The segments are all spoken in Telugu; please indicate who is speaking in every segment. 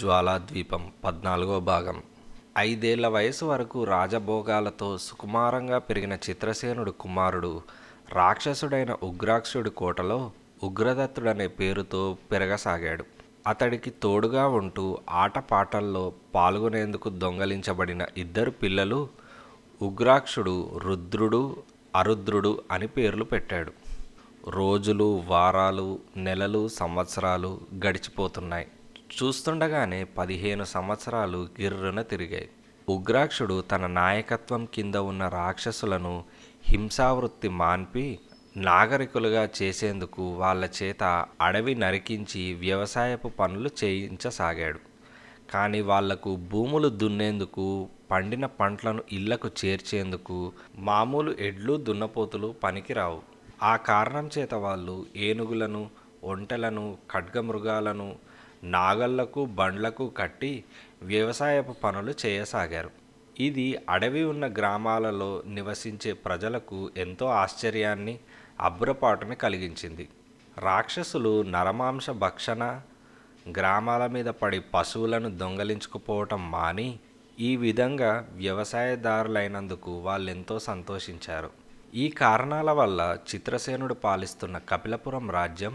Speaker 1: జ్వాలాద్వీపం పద్నాలుగో భాగం ఐదేళ్ల వయసు వరకు రాజభోగాలతో సుకుమారంగా పెరిగిన చిత్రసేనుడు కుమారుడు రాక్షసుడైన ఉగ్రాక్షుడి కోటలో ఉగ్రదత్తుడనే పేరుతో పెరగసాగాడు అతడికి తోడుగా ఉంటూ ఆటపాటల్లో పాల్గొనేందుకు దొంగలించబడిన ఇద్దరు పిల్లలు ఉగ్రాక్షుడు రుద్రుడు అరుద్రుడు అని పేర్లు పెట్టాడు రోజులు వారాలు నెలలు సంవత్సరాలు గడిచిపోతున్నాయి చూస్తుండగానే పదిహేను సంవత్సరాలు గిర్రున తిరిగాయి ఉగ్రాక్షుడు తన నాయకత్వం కింద ఉన్న రాక్షసులను హింసావృత్తి మాన్పి నాగరికులుగా చేసేందుకు వాళ్ళ చేత అడవి నరికించి వ్యవసాయపు పనులు చేయించసాగాడు కానీ వాళ్లకు భూములు దున్నేందుకు పండిన పంటలను ఇళ్లకు చేర్చేందుకు మామూలు ఎడ్లు దున్నపోతులు పనికిరావు ఆ కారణం చేత వాళ్ళు ఏనుగులను ఒంటెలను ఖడ్గమృగాలను నాగళ్లకు బండ్లకు కట్టి వ్యవసాయపు పనులు చేయసాగారు ఇది అడవి ఉన్న గ్రామాలలో నివసించే ప్రజలకు ఎంతో ఆశ్చర్యాన్ని అభ్రపాటుని కలిగించింది రాక్షసులు నరమాంస భక్షణ గ్రామాల మీద పడి పశువులను దొంగలించుకుపోవటం మాని ఈ విధంగా వ్యవసాయదారులైనందుకు వాళ్ళెంతో సంతోషించారు ఈ కారణాల వల్ల చిత్రసేనుడు పాలిస్తున్న కపిలపురం రాజ్యం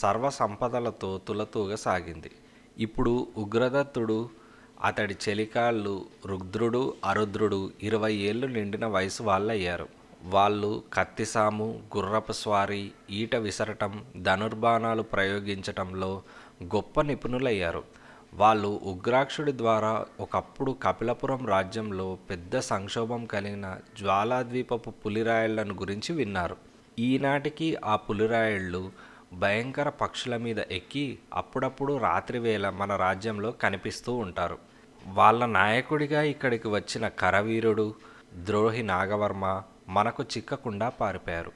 Speaker 1: సర్వ సంపదలతో సాగింది ఇప్పుడు ఉగ్రదత్తుడు అతడి చెలికాళ్ళు రుద్రుడు అరుద్రుడు ఇరవై ఏళ్ళు నిండిన వయసు వాళ్ళయ్యారు వాళ్ళు కత్తిసాము గుర్రపు స్వారీ ఈట విసరటం ధనుర్బాణాలు ప్రయోగించటంలో గొప్ప నిపుణులయ్యారు వాళ్ళు ఉగ్రాక్షుడి ద్వారా ఒకప్పుడు కపిలపురం రాజ్యంలో పెద్ద సంక్షోభం కలిగిన జ్వాలాద్వీపపు పులిరాయళ్లను గురించి విన్నారు ఈనాటికి ఆ పులిరాయళ్ళు భయంకర పక్షుల మీద ఎక్కి అప్పుడప్పుడు రాత్రివేళ మన రాజ్యంలో కనిపిస్తూ ఉంటారు వాళ్ళ నాయకుడిగా ఇక్కడికి వచ్చిన కరవీరుడు ద్రోహి నాగవర్మ మనకు చిక్కకుండా పారిపోయారు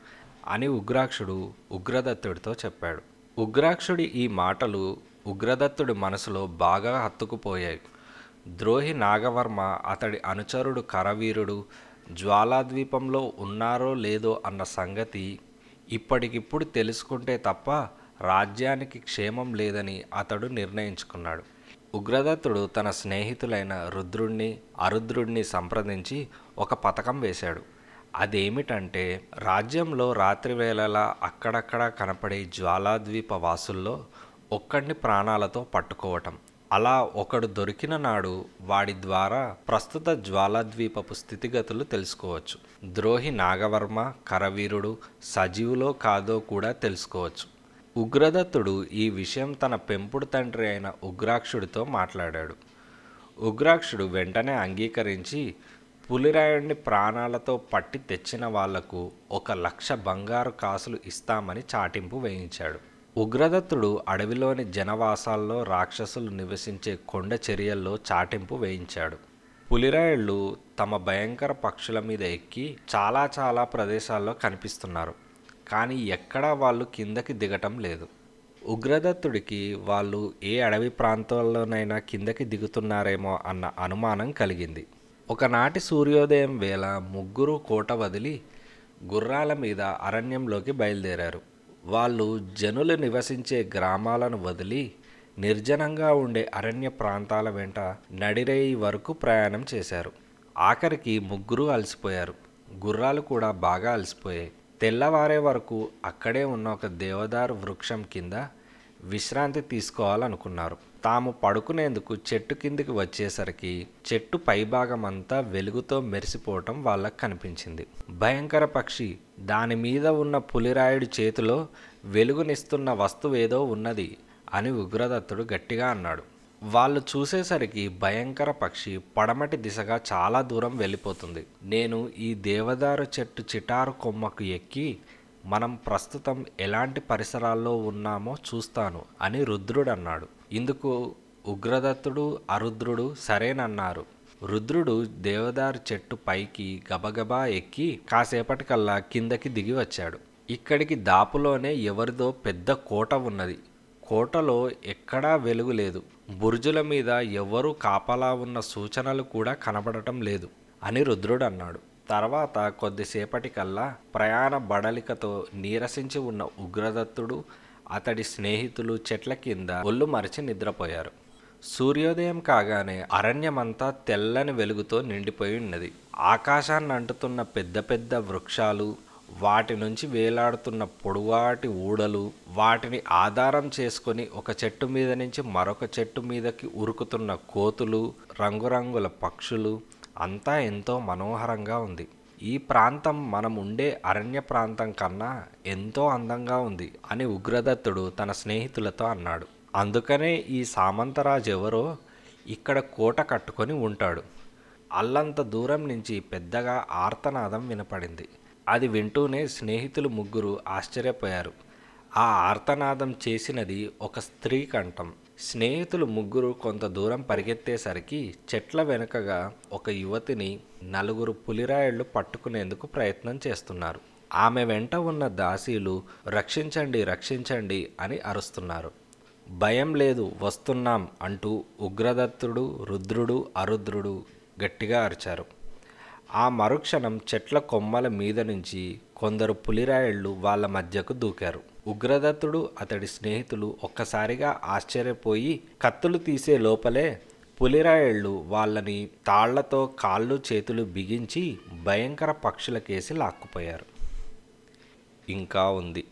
Speaker 1: అని ఉగ్రాక్షుడు ఉగ్రదత్తుడితో చెప్పాడు ఉగ్రాక్షుడి ఈ మాటలు ఉగ్రదత్తుడి మనసులో బాగా హత్తుకుపోయాయి ద్రోహి నాగవర్మ అతడి అనుచరుడు కరవీరుడు జ్వాలాద్వీపంలో ఉన్నారో లేదో అన్న సంగతి ఇప్పటికిప్పుడు తెలుసుకుంటే తప్ప రాజ్యానికి క్షేమం లేదని అతడు నిర్ణయించుకున్నాడు ఉగ్రదత్తుడు తన స్నేహితులైన రుద్రుణ్ణి అరుద్రుణ్ణి సంప్రదించి ఒక పథకం వేశాడు అదేమిటంటే రాజ్యంలో రాత్రివేళలా అక్కడక్కడ కనపడే జ్వాలాద్వీప వాసుల్లో ఒక్కడిని ప్రాణాలతో పట్టుకోవటం అలా ఒకడు దొరికిన నాడు వాడి ద్వారా ప్రస్తుత జ్వాలాద్వీపపు స్థితిగతులు తెలుసుకోవచ్చు ద్రోహి నాగవర్మ కరవీరుడు సజీవులో కాదో కూడా తెలుసుకోవచ్చు ఉగ్రదత్తుడు ఈ విషయం తన పెంపుడు తండ్రి అయిన ఉగ్రాక్షుడితో మాట్లాడాడు ఉగ్రాక్షుడు వెంటనే అంగీకరించి పులిరాయుడిని ప్రాణాలతో పట్టి తెచ్చిన వాళ్లకు ఒక లక్ష బంగారు కాసులు ఇస్తామని చాటింపు వేయించాడు ఉగ్రదత్తుడు అడవిలోని జనవాసాల్లో రాక్షసులు నివసించే కొండ చర్యల్లో చాటింపు వేయించాడు పులిరాయుళ్ళు తమ భయంకర పక్షుల మీద ఎక్కి చాలా చాలా ప్రదేశాల్లో కనిపిస్తున్నారు కానీ ఎక్కడా వాళ్ళు కిందకి దిగటం లేదు ఉగ్రదత్తుడికి వాళ్ళు ఏ అడవి ప్రాంతాల్లోనైనా కిందకి దిగుతున్నారేమో అన్న అనుమానం కలిగింది ఒకనాటి సూర్యోదయం వేళ ముగ్గురు కోట వదిలి గుర్రాల మీద అరణ్యంలోకి బయలుదేరారు వాళ్ళు జనులు నివసించే గ్రామాలను వదిలి నిర్జనంగా ఉండే అరణ్య ప్రాంతాల వెంట నడిరేయి వరకు ప్రయాణం చేశారు ఆఖరికి ముగ్గురు అలసిపోయారు గుర్రాలు కూడా బాగా అలసిపోయాయి తెల్లవారే వరకు అక్కడే ఉన్న ఒక దేవదారు వృక్షం కింద విశ్రాంతి తీసుకోవాలనుకున్నారు తాము పడుకునేందుకు చెట్టు కిందికి వచ్చేసరికి చెట్టు అంతా వెలుగుతో మెరిసిపోవటం వాళ్ళకు కనిపించింది భయంకర పక్షి దాని మీద ఉన్న పులిరాయుడి చేతిలో వెలుగునిస్తున్న వస్తువేదో ఉన్నది అని ఉగ్రదత్తుడు గట్టిగా అన్నాడు వాళ్ళు చూసేసరికి భయంకర పక్షి పడమటి దిశగా చాలా దూరం వెళ్ళిపోతుంది నేను ఈ దేవదారు చెట్టు చిటారు కొమ్మకు ఎక్కి మనం ప్రస్తుతం ఎలాంటి పరిసరాల్లో ఉన్నామో చూస్తాను అని రుద్రుడన్నాడు ఇందుకు ఉగ్రదత్తుడు అరుద్రుడు సరేనన్నారు రుద్రుడు దేవదారు చెట్టు పైకి గబగబా ఎక్కి కాసేపటికల్లా కిందకి దిగి వచ్చాడు ఇక్కడికి దాపులోనే ఎవరిదో పెద్ద కోట ఉన్నది కోటలో ఎక్కడా వెలుగు లేదు బుర్జుల మీద ఎవ్వరూ కాపలా ఉన్న సూచనలు కూడా కనబడటం లేదు అని రుద్రుడు అన్నాడు తర్వాత కొద్దిసేపటికల్లా ప్రయాణ బడలికతో నీరసించి ఉన్న ఉగ్రదత్తుడు అతడి స్నేహితులు చెట్ల కింద ఒళ్ళు మరిచి నిద్రపోయారు సూర్యోదయం కాగానే అరణ్యమంతా తెల్లని వెలుగుతో నిండిపోయి ఉన్నది ఆకాశాన్ని అంటుతున్న పెద్ద పెద్ద వృక్షాలు వాటి నుంచి వేలాడుతున్న పొడువాటి ఊడలు వాటిని ఆధారం చేసుకొని ఒక చెట్టు మీద నుంచి మరొక చెట్టు మీదకి ఉరుకుతున్న కోతులు రంగురంగుల పక్షులు అంతా ఎంతో మనోహరంగా ఉంది ఈ ప్రాంతం మనం ఉండే అరణ్య ప్రాంతం కన్నా ఎంతో అందంగా ఉంది అని ఉగ్రదత్తుడు తన స్నేహితులతో అన్నాడు అందుకనే ఈ సామంతరాజు ఎవరో ఇక్కడ కోట కట్టుకొని ఉంటాడు అల్లంత దూరం నుంచి పెద్దగా ఆర్తనాదం వినపడింది అది వింటూనే స్నేహితులు ముగ్గురు ఆశ్చర్యపోయారు ఆ ఆర్తనాదం చేసినది ఒక స్త్రీ కంఠం స్నేహితులు ముగ్గురు కొంత దూరం పరిగెత్తేసరికి చెట్ల వెనుకగా ఒక యువతిని నలుగురు పులిరాయుళ్లు పట్టుకునేందుకు ప్రయత్నం చేస్తున్నారు ఆమె వెంట ఉన్న దాసీలు రక్షించండి రక్షించండి అని అరుస్తున్నారు భయం లేదు వస్తున్నాం అంటూ ఉగ్రదత్తుడు రుద్రుడు అరుద్రుడు గట్టిగా అరిచారు ఆ మరుక్షణం చెట్ల కొమ్మల మీద నుంచి కొందరు పులిరాయళ్లు వాళ్ళ మధ్యకు దూకారు ఉగ్రదత్తుడు అతడి స్నేహితులు ఒక్కసారిగా ఆశ్చర్యపోయి కత్తులు తీసే లోపలే పులిరాయళ్లు వాళ్ళని తాళ్లతో కాళ్ళు చేతులు బిగించి భయంకర పక్షుల కేసి లాక్కుపోయారు ఇంకా ఉంది